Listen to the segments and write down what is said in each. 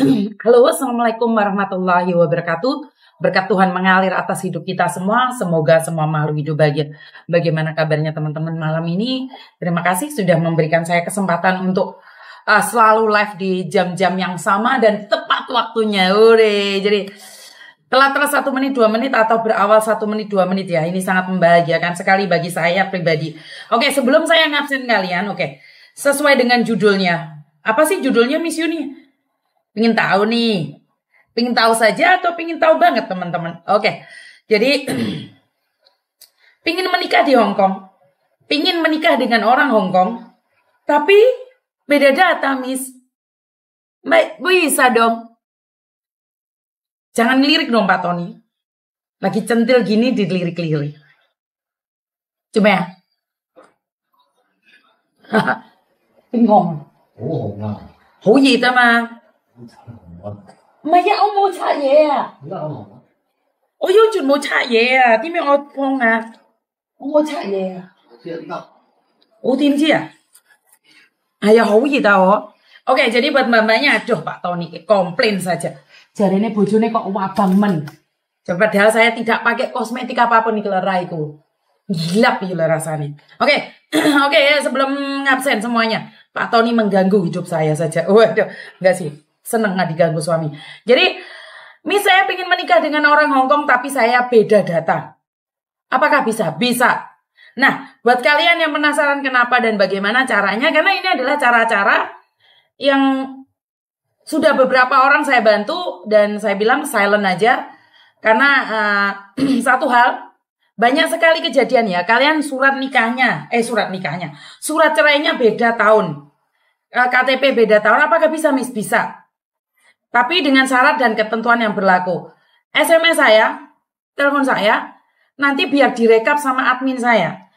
Halo, Assalamualaikum warahmatullahi wabarakatuh. Berkat Tuhan mengalir atas hidup kita semua. Semoga semua makhluk hidup bahagia. Bagaimana kabarnya teman-teman malam ini? Terima kasih sudah memberikan saya kesempatan untuk uh, selalu live di jam-jam yang sama dan tepat waktunya. Ure, jadi telah terus satu menit dua menit atau berawal satu menit dua menit ya ini sangat membahagiakan sekali bagi saya pribadi oke sebelum saya ngabsen kalian oke sesuai dengan judulnya apa sih judulnya misi ini Pengen tahu nih. Pengen tahu saja atau pengen tahu banget teman-teman? Oke. Jadi pingin menikah di Hong Kong. pingin menikah dengan orang Hong Kong. Tapi beda data, Miss. Mbak, bisa dong. Jangan lirik dong, Pak Tony. Lagi centil gini dilirik-lirik. Coba ya. Haha. Oh, 邊個？好紅啊！好熱啊嘛！唔係啊，我冇拆嘢啊。點解我冇？我腰轉冇拆嘢啊，點樣我放啊？我冇拆嘢啊。知啊，點解？我點知啊？係啊，好熱啊我。Oke, jadi buat mamanya, aduh Pak Tony, komplain saja. Jadi ini ini kok wabang men. Padahal saya tidak pakai kosmetik apapun di kelara itu. Gila gila rasanya. Oke, okay. oke okay, sebelum ngabsen semuanya. Pak Tony mengganggu hidup saya saja. Waduh, enggak sih seneng nggak diganggu suami. Jadi, mis saya ingin menikah dengan orang Hongkong tapi saya beda data. Apakah bisa? Bisa. Nah, buat kalian yang penasaran kenapa dan bagaimana caranya, karena ini adalah cara-cara yang sudah beberapa orang saya bantu dan saya bilang silent aja karena uh, satu hal banyak sekali kejadian ya kalian surat nikahnya eh surat nikahnya surat cerainya beda tahun eh, KTP beda tahun apakah bisa mis bisa tapi dengan syarat dan ketentuan yang berlaku. SMS saya, telepon saya, nanti biar direkap sama admin saya.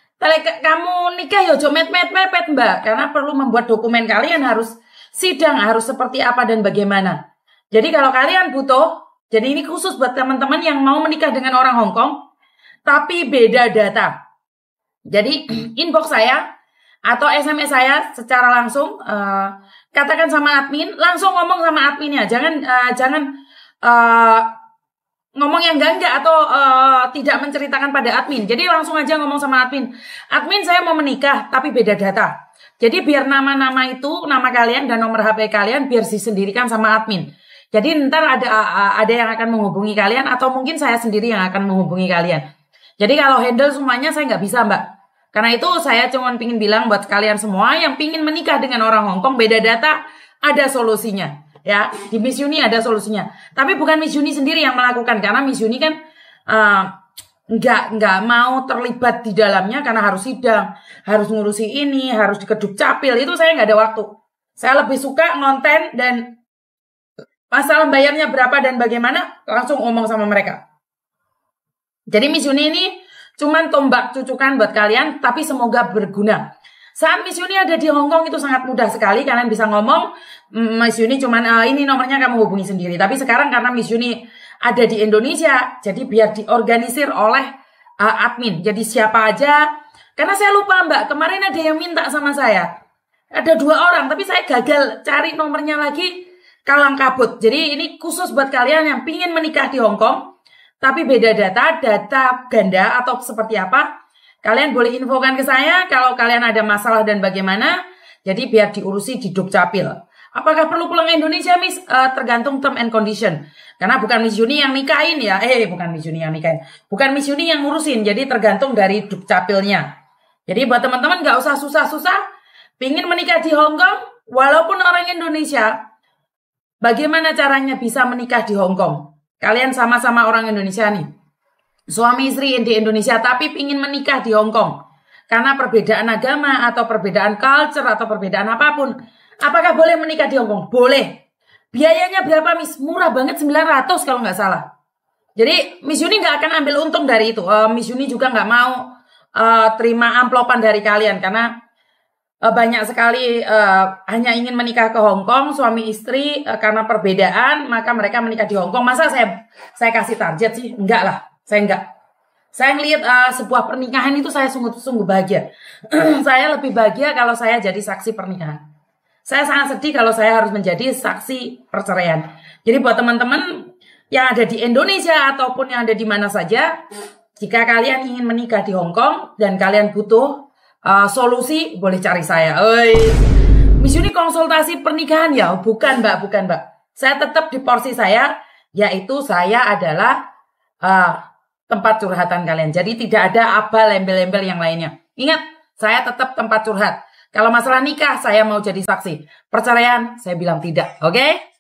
Kamu nikah yo ya, met met mepet mbak, karena perlu membuat dokumen kalian harus sidang harus seperti apa dan bagaimana. Jadi kalau kalian butuh, jadi ini khusus buat teman-teman yang mau menikah dengan orang Hong Kong, tapi beda data. Jadi inbox saya atau SMS saya secara langsung uh, katakan sama admin, langsung ngomong sama adminnya. Jangan uh, jangan uh, ngomong yang enggak atau uh, tidak menceritakan pada admin. Jadi langsung aja ngomong sama admin. Admin saya mau menikah tapi beda data. Jadi biar nama-nama itu nama kalian dan nomor HP kalian biar disendirikan sama admin. Jadi ntar ada ada yang akan menghubungi kalian atau mungkin saya sendiri yang akan menghubungi kalian. Jadi kalau handle semuanya saya nggak bisa mbak. Karena itu saya cuma pingin bilang buat kalian semua yang pingin menikah dengan orang Hongkong beda data ada solusinya ya di Miss Uni ada solusinya tapi bukan Miss Uni sendiri yang melakukan karena Miss Uni kan eh, nggak uh, nggak mau terlibat di dalamnya karena harus sidang harus ngurusi ini harus dikeduk capil itu saya nggak ada waktu saya lebih suka konten dan masalah bayarnya berapa dan bagaimana langsung ngomong sama mereka jadi Miss Uni ini Cuman tombak cucukan buat kalian, tapi semoga berguna. Saat Miss Yuni ada di Hong Kong itu sangat mudah sekali kalian bisa ngomong Miss Yuni cuman uh, ini nomornya kamu hubungi sendiri. Tapi sekarang karena Miss Yuni ada di Indonesia, jadi biar diorganisir oleh uh, admin. Jadi siapa aja karena saya lupa Mbak, kemarin ada yang minta sama saya. Ada dua orang, tapi saya gagal cari nomornya lagi kalang kabut. Jadi ini khusus buat kalian yang ingin menikah di Hong Kong tapi beda data, data ganda atau seperti apa, kalian boleh infokan ke saya kalau kalian ada masalah dan bagaimana. Jadi biar diurusi di Dukcapil. Apakah perlu pulang ke Indonesia, Miss? Uh, tergantung term and condition. Karena bukan Miss Juni yang nikahin ya. Eh, bukan Miss Juni yang nikahin. Bukan Miss Juni yang ngurusin. Jadi tergantung dari Dukcapilnya. Jadi buat teman-teman gak usah susah-susah. Pingin menikah di Hong Kong, walaupun orang Indonesia, bagaimana caranya bisa menikah di Hong Kong? Kalian sama-sama orang Indonesia nih. Suami istri di Indonesia tapi ingin menikah di Hong Kong. Karena perbedaan agama atau perbedaan culture atau perbedaan apapun. Apakah boleh menikah di Hong Kong? Boleh. Biayanya berapa, Miss? Murah banget 900 kalau nggak salah. Jadi Miss Yuni nggak akan ambil untung dari itu. Uh, Miss Yuni juga nggak mau uh, terima amplopan dari kalian karena Eh, banyak sekali uh, hanya ingin menikah ke Hong Kong suami istri uh, karena perbedaan maka mereka menikah di Hong Kong masa saya saya kasih target sih enggak lah saya enggak saya ngelihat uh, sebuah pernikahan itu saya sungguh-sungguh bahagia saya lebih bahagia kalau saya jadi saksi pernikahan saya sangat sedih kalau saya harus menjadi saksi perceraian jadi buat teman-teman yang ada di Indonesia ataupun yang ada di mana saja jika kalian ingin menikah di Hong Kong dan kalian butuh Eh, solusi boleh cari saya. Oi. Miss Uni konsultasi pernikahan ya? Bukan mbak, bukan mbak. Saya tetap di porsi saya, yaitu saya adalah uh, tempat curhatan kalian. Jadi tidak ada abal lembel lembel yang lainnya. Ingat, saya tetap tempat curhat. Kalau masalah nikah, saya mau jadi saksi. Perceraian, saya bilang tidak. Oke? Okay?